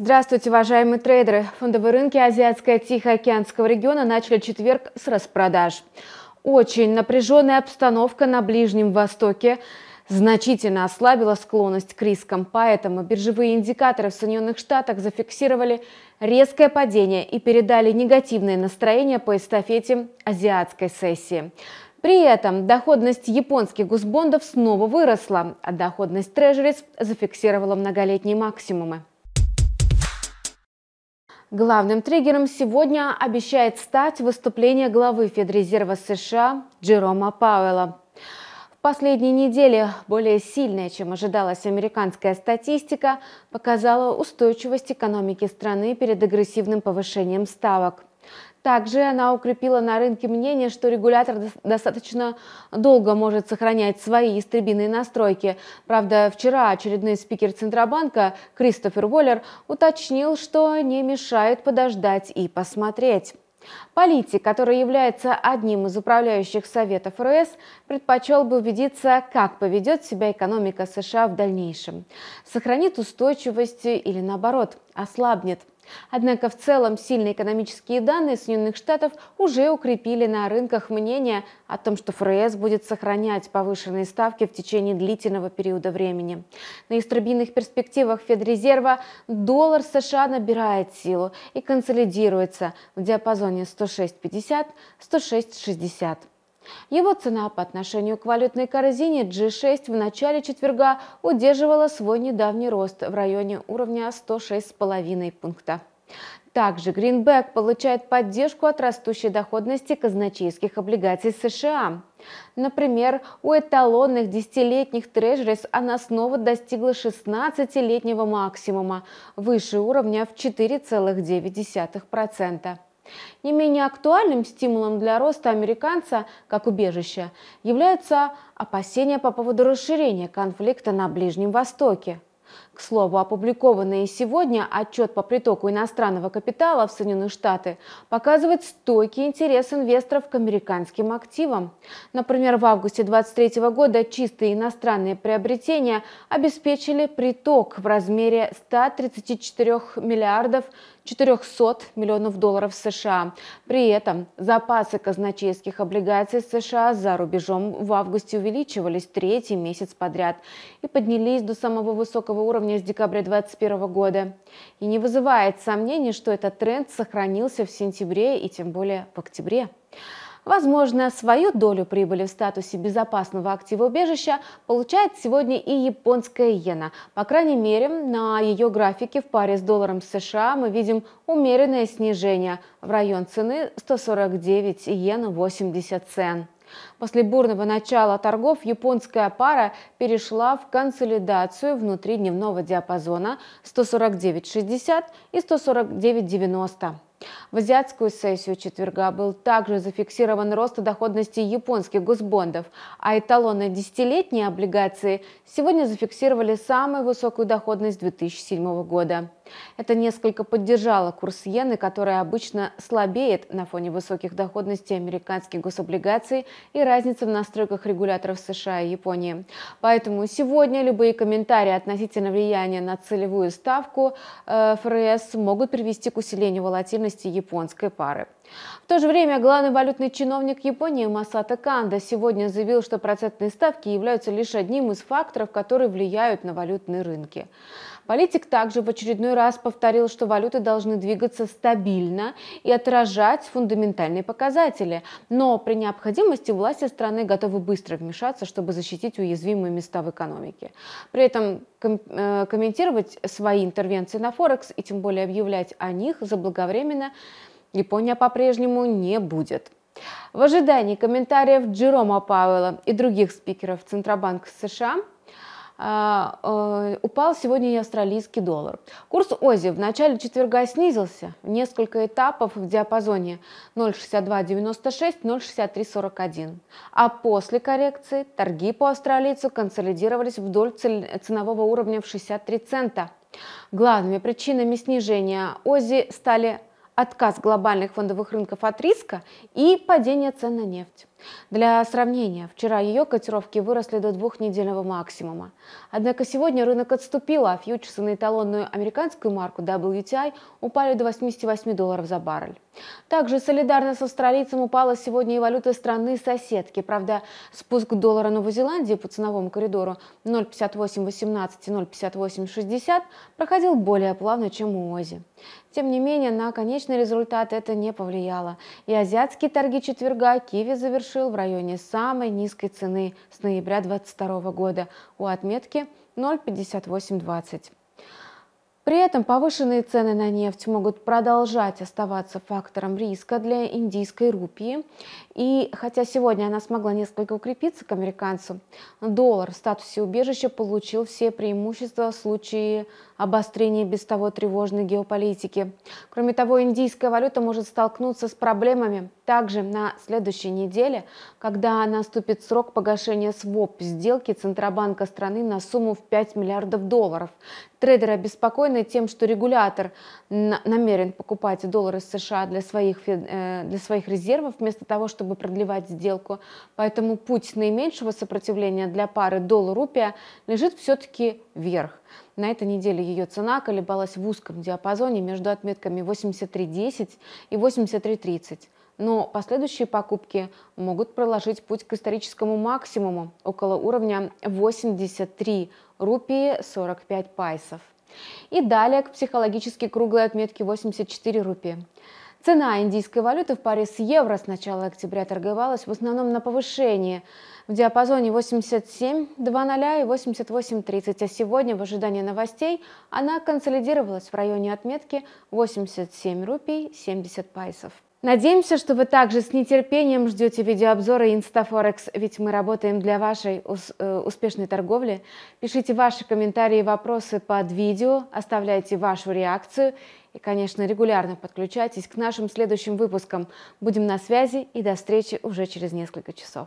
Здравствуйте, уважаемые трейдеры! Фондовые рынки Азиатско-Тихоокеанского региона начали четверг с распродаж. Очень напряженная обстановка на Ближнем Востоке значительно ослабила склонность к рискам, поэтому биржевые индикаторы в Соединенных Штатах зафиксировали резкое падение и передали негативное настроение по эстафете азиатской сессии. При этом доходность японских госбондов снова выросла, а доходность трежерис зафиксировала многолетние максимумы. Главным триггером сегодня обещает стать выступление главы Федрезерва США Джерома Пауэлла. В последние недели более сильная, чем ожидалась американская статистика, показала устойчивость экономики страны перед агрессивным повышением ставок. Также она укрепила на рынке мнение, что регулятор достаточно долго может сохранять свои истребиные настройки. Правда, вчера очередной спикер Центробанка Кристофер Уоллер уточнил, что не мешает подождать и посмотреть. Политик, который является одним из управляющих советов РС, предпочел бы убедиться, как поведет себя экономика США в дальнейшем. Сохранит устойчивость или, наоборот, ослабнет – Однако в целом сильные экономические данные Соединенных Штатов уже укрепили на рынках мнение о том, что ФРС будет сохранять повышенные ставки в течение длительного периода времени. На истребинных перспективах Федрезерва доллар США набирает силу и консолидируется в диапазоне 106.50-106.60. Его цена по отношению к валютной корзине G6 в начале четверга удерживала свой недавний рост в районе уровня 106,5 пункта. Также Гринбек получает поддержку от растущей доходности казначейских облигаций США. Например, у эталонных десятилетних трежерис она снова достигла 16-летнего максимума, выше уровня в 4,9%. Не менее актуальным стимулом для роста американца как убежища являются опасения по поводу расширения конфликта на Ближнем Востоке. К слову, опубликованный сегодня отчет по притоку иностранного капитала в Соединенные Штаты показывает стойкий интерес инвесторов к американским активам. Например, в августе 2023 года чистые иностранные приобретения обеспечили приток в размере 134 миллиардов 400 миллионов долларов США. При этом запасы казначейских облигаций США за рубежом в августе увеличивались третий месяц подряд и поднялись до самого высокого уровня уровня с декабря 2021 года. И не вызывает сомнений, что этот тренд сохранился в сентябре и тем более в октябре. Возможно, свою долю прибыли в статусе безопасного актива убежища получает сегодня и японская иена. По крайней мере, на ее графике в паре с долларом США мы видим умеренное снижение в район цены 149 иена 80 цен. После бурного начала торгов японская пара перешла в консолидацию внутри дневного диапазона 149.60 и 149.90. В азиатскую сессию четверга был также зафиксирован рост доходности японских госбондов, а эталоны десятилетние облигации сегодня зафиксировали самую высокую доходность 2007 года. Это несколько поддержало курс иены, который обычно слабеет на фоне высоких доходностей американских гособлигаций и разницы в настройках регуляторов США и Японии. Поэтому сегодня любые комментарии относительно влияния на целевую ставку э, ФРС могут привести к усилению волатильности японской пары. В то же время главный валютный чиновник Японии Масата Канда сегодня заявил, что процентные ставки являются лишь одним из факторов, которые влияют на валютные рынки. Политик также в очередной раз повторил, что валюты должны двигаться стабильно и отражать фундаментальные показатели. Но при необходимости власти страны готовы быстро вмешаться, чтобы защитить уязвимые места в экономике. При этом ком- э, комментировать свои интервенции на Форекс и тем более объявлять о них заблаговременно Япония по-прежнему не будет. В ожидании комментариев Джерома Пауэлла и других спикеров Центробанка США а, э, упал сегодня и австралийский доллар. Курс ОЗИ в начале четверга снизился несколько этапов в диапазоне 0,6296, 0,6341. А после коррекции торги по австралийцу консолидировались вдоль ценового уровня в 63 цента. Главными причинами снижения ОЗИ стали отказ глобальных фондовых рынков от риска и падение цен на нефть. Для сравнения, вчера ее котировки выросли до двухнедельного максимума. Однако сегодня рынок отступил, а фьючерсы на эталонную американскую марку WTI упали до 88 долларов за баррель. Также солидарно с австралийцем упала сегодня и валюта страны-соседки. Правда, спуск доллара Новой Зеландии по ценовому коридору 0,5818 и 0,5860 проходил более плавно, чем у Ози. Тем не менее, на конечный результат это не повлияло. И азиатские торги четверга Киви завершили совершил в районе самой низкой цены с ноября 2022 года у отметки 0,5820. При этом повышенные цены на нефть могут продолжать оставаться фактором риска для индийской рупии. И хотя сегодня она смогла несколько укрепиться к американцу доллар в статусе убежища получил все преимущества в случае обострения без того тревожной геополитики. Кроме того, индийская валюта может столкнуться с проблемами также на следующей неделе, когда наступит срок погашения своп сделки Центробанка страны на сумму в 5 миллиардов долларов. Трейдеры обеспокоены тем, что регулятор намерен покупать доллары США для своих, э, для своих резервов, вместо того, чтобы продлевать сделку. Поэтому путь наименьшего сопротивления для пары доллар-рупия лежит все-таки вверх. На этой неделе ее цена колебалась в узком диапазоне между отметками 83.10 и 83.30 но последующие покупки могут проложить путь к историческому максимуму около уровня 83 рупии 45 пайсов. И далее к психологически круглой отметке 84 рупии. Цена индийской валюты в паре с евро с начала октября торговалась в основном на повышение в диапазоне 87.00 и 88.30, а сегодня в ожидании новостей она консолидировалась в районе отметки 87 рупий 70 пайсов. Надеемся, что вы также с нетерпением ждете видеообзоры Инстафорекс, ведь мы работаем для вашей э, успешной торговли. Пишите ваши комментарии и вопросы под видео, оставляйте вашу реакцию и, конечно, регулярно подключайтесь к нашим следующим выпускам. Будем на связи и до встречи уже через несколько часов.